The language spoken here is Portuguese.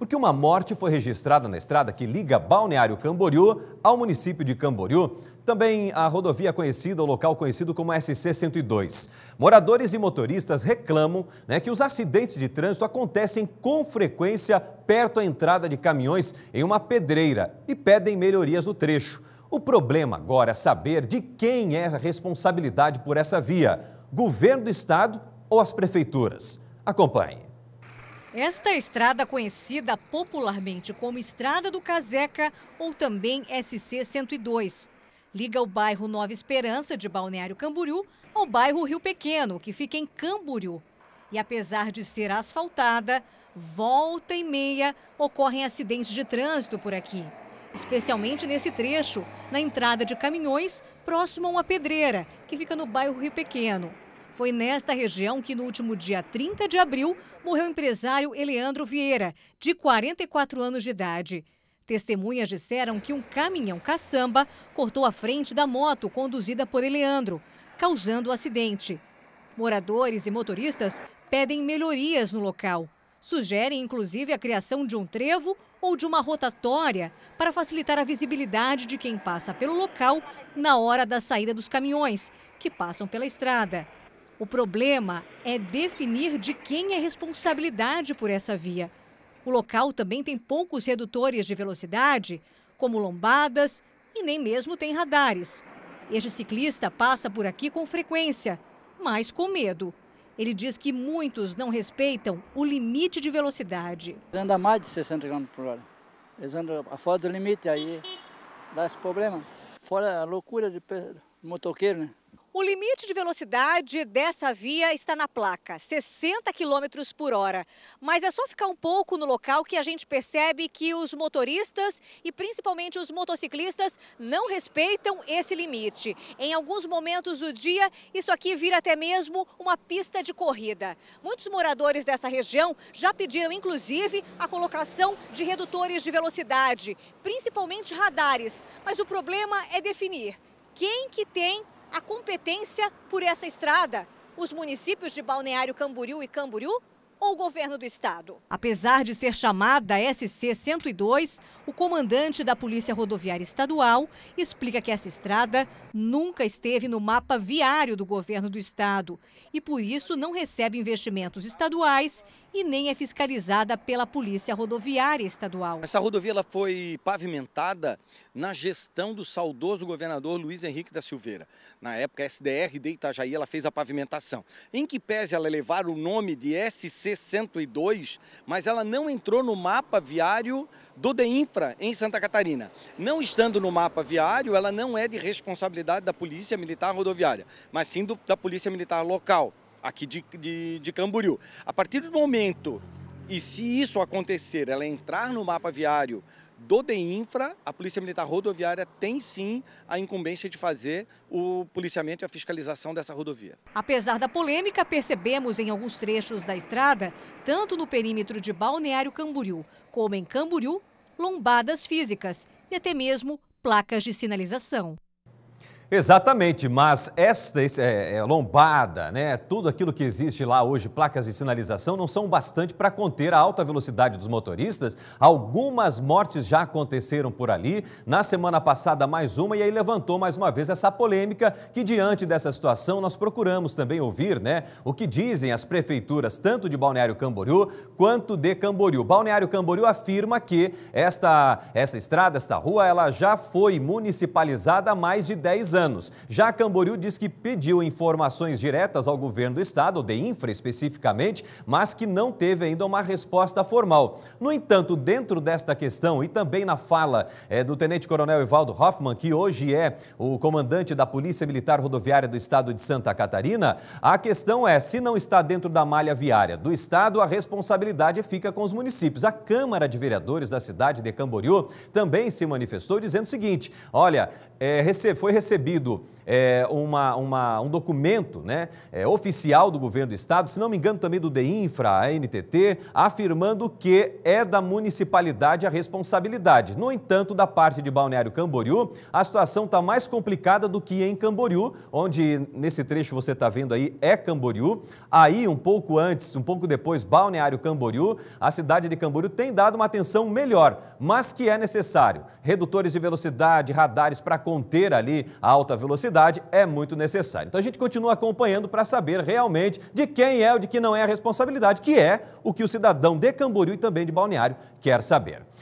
porque uma morte foi registrada na estrada que liga Balneário Camboriú ao município de Camboriú, também a rodovia é conhecida, o local conhecido como SC-102. Moradores e motoristas reclamam né, que os acidentes de trânsito acontecem com frequência perto à entrada de caminhões em uma pedreira e pedem melhorias no trecho. O problema agora é saber de quem é a responsabilidade por essa via: governo do estado ou as prefeituras. Acompanhe. Esta estrada, conhecida popularmente como Estrada do Caseca ou também SC-102, liga o bairro Nova Esperança, de Balneário Camboriú, ao bairro Rio Pequeno, que fica em Camboriú. E apesar de ser asfaltada, volta e meia ocorrem acidentes de trânsito por aqui. Especialmente nesse trecho, na entrada de caminhões, próximo a uma pedreira, que fica no bairro Rio Pequeno. Foi nesta região que, no último dia 30 de abril, morreu o empresário Eleandro Vieira, de 44 anos de idade. Testemunhas disseram que um caminhão caçamba cortou a frente da moto conduzida por Eleandro, causando o um acidente. Moradores e motoristas pedem melhorias no local. Sugerem, inclusive, a criação de um trevo ou de uma rotatória para facilitar a visibilidade de quem passa pelo local na hora da saída dos caminhões que passam pela estrada. O problema é definir de quem é responsabilidade por essa via. O local também tem poucos redutores de velocidade, como lombadas, e nem mesmo tem radares. Este ciclista passa por aqui com frequência, mas com medo. Ele diz que muitos não respeitam o limite de velocidade. Anda mais de 60 km por hora. Eles andam fora do limite, aí dá esse problema. Fora a loucura de motoqueiro, né? O limite de velocidade dessa via está na placa, 60 km por hora. Mas é só ficar um pouco no local que a gente percebe que os motoristas e principalmente os motociclistas não respeitam esse limite. Em alguns momentos do dia, isso aqui vira até mesmo uma pista de corrida. Muitos moradores dessa região já pediram, inclusive, a colocação de redutores de velocidade, principalmente radares. Mas o problema é definir quem que tem a competência por essa estrada? Os municípios de Balneário Camboriú e Camboriú ou o governo do estado? Apesar de ser chamada SC-102, o comandante da Polícia Rodoviária Estadual explica que essa estrada nunca esteve no mapa viário do governo do estado e por isso não recebe investimentos estaduais e nem é fiscalizada pela Polícia Rodoviária Estadual. Essa rodovia ela foi pavimentada na gestão do saudoso governador Luiz Henrique da Silveira. Na época, a SDR de Itajaí ela fez a pavimentação, em que pese ela levar o nome de SC-102, mas ela não entrou no mapa viário do DEINFRA em Santa Catarina. Não estando no mapa viário, ela não é de responsabilidade da Polícia Militar Rodoviária, mas sim do, da Polícia Militar Local aqui de, de, de Camboriú. A partir do momento, e se isso acontecer, ela entrar no mapa viário do DEINFRA, a Polícia Militar Rodoviária tem sim a incumbência de fazer o policiamento e a fiscalização dessa rodovia. Apesar da polêmica, percebemos em alguns trechos da estrada, tanto no perímetro de Balneário Camboriú como em Camboriú, lombadas físicas e até mesmo placas de sinalização. Exatamente, mas esta é, é, lombada, né? Tudo aquilo que existe lá hoje, placas de sinalização, não são bastante para conter a alta velocidade dos motoristas. Algumas mortes já aconteceram por ali. Na semana passada, mais uma, e aí levantou mais uma vez essa polêmica que, diante dessa situação, nós procuramos também ouvir, né? O que dizem as prefeituras, tanto de Balneário Camboriú quanto de Camboriú. Balneário Camboriú afirma que esta, esta estrada, esta rua, ela já foi municipalizada há mais de 10 anos anos. Já Camboriú diz que pediu informações diretas ao governo do estado, de infra especificamente, mas que não teve ainda uma resposta formal. No entanto, dentro desta questão e também na fala é, do tenente-coronel Evaldo Hoffman, que hoje é o comandante da Polícia Militar Rodoviária do estado de Santa Catarina, a questão é, se não está dentro da malha viária do estado, a responsabilidade fica com os municípios. A Câmara de Vereadores da cidade de Camboriú também se manifestou dizendo o seguinte, olha, é, foi recebido recebido é, uma, uma, um documento né, é, oficial do governo do estado, se não me engano também do DEINFRA, a NTT, afirmando que é da municipalidade a responsabilidade. No entanto, da parte de Balneário Camboriú, a situação está mais complicada do que em Camboriú, onde nesse trecho você está vendo aí é Camboriú. Aí, um pouco antes, um pouco depois, Balneário Camboriú, a cidade de Camboriú tem dado uma atenção melhor, mas que é necessário. Redutores de velocidade, radares para conter ali a alta velocidade é muito necessário. Então a gente continua acompanhando para saber realmente de quem é ou de que não é a responsabilidade, que é o que o cidadão de Camboriú e também de Balneário quer saber.